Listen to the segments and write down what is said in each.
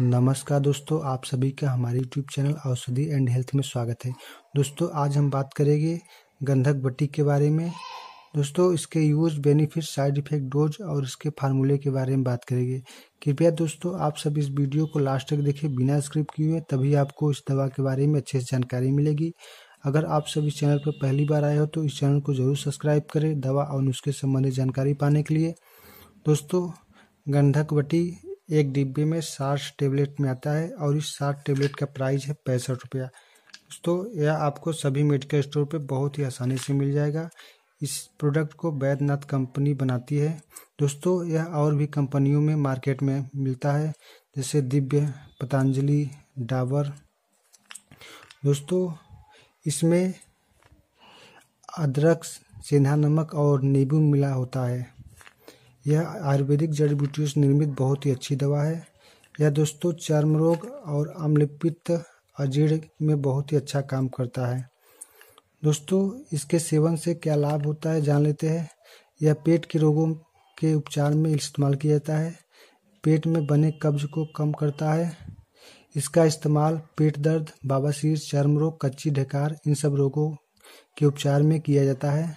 नमस्कार दोस्तों आप सभी का हमारे YouTube channel Aushadhi and health में स्वागत है दोस्तों आज हम बात करेंगे गंधक बट्टी के बारे में दोस्तों इसके use benefit side effect dose और इसके फार्मूले के बारे में बात करेंगे कृपया दोस्तों आप सब इस वीडियो को लास्ट तक देखें बिना स्क्रिप्ट किए हुए तभी आपको इस दवा के बारे में अच्छे से जानकारी मिलेगी अगर आप सब इस चैनल पर पहली बार आए हो तो इस चैनल को जरूर सब्सक्राइब करें दवा और उसके संबंधित जानकारी पाने के लिए दोस्तों गंधक बटी एक डिब्बे में साठ टेबलेट में आता है और इस साठ टेबलेट का प्राइस है पैंसठ रुपया दोस्तों यह आपको सभी मेडिकल स्टोर पर बहुत ही आसानी से मिल जाएगा इस प्रोडक्ट को बैद्यनाथ कंपनी बनाती है दोस्तों यह और भी कंपनियों में मार्केट में मिलता है जैसे दिव्य पतंजलि डाबर दोस्तों इसमें अदरक सेंधा नमक और नींबू मिला होता है यह आयुर्वेदिक जड़ी बूटियों से निर्मित बहुत ही अच्छी दवा है यह दोस्तों चर्म रोग और अम्लपित्त अजीर्ण में बहुत ही अच्छा काम करता है दोस्तों इसके सेवन से क्या लाभ होता है जान लेते हैं यह पेट के रोगों के उपचार में इस्तेमाल किया जाता है पेट में बने कब्ज को कम करता है इसका इस्तेमाल पेट दर्द बाबासीर चर्म रोग कच्ची ढकार इन सब रोगों के उपचार में किया जाता है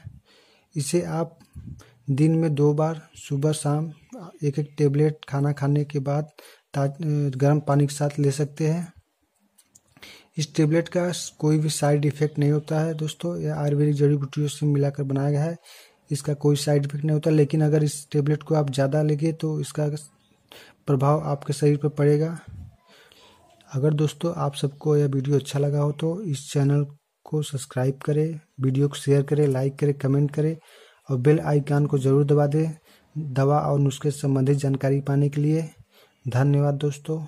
इसे आप दिन में दो बार सुबह शाम एक एक टेबलेट खाना खाने के बाद गर्म पानी के साथ ले सकते हैं इस टेबलेट का कोई भी साइड इफेक्ट नहीं होता है दोस्तों यह आयुर्वेदिक जड़ी बूटियों से मिलाकर बनाया गया है इसका कोई साइड इफेक्ट नहीं होता लेकिन अगर इस टेबलेट को आप ज़्यादा लेंगे तो इसका प्रभाव आपके शरीर पर पड़ेगा अगर दोस्तों आप सबको यह वीडियो अच्छा लगा हो तो इस चैनल को सब्सक्राइब करें वीडियो को शेयर करें लाइक करें कमेंट करें और बेल आइकान को ज़रूर दबा दें दवा और नुस्खे से संबंधित जानकारी पाने के लिए धन्यवाद दोस्तों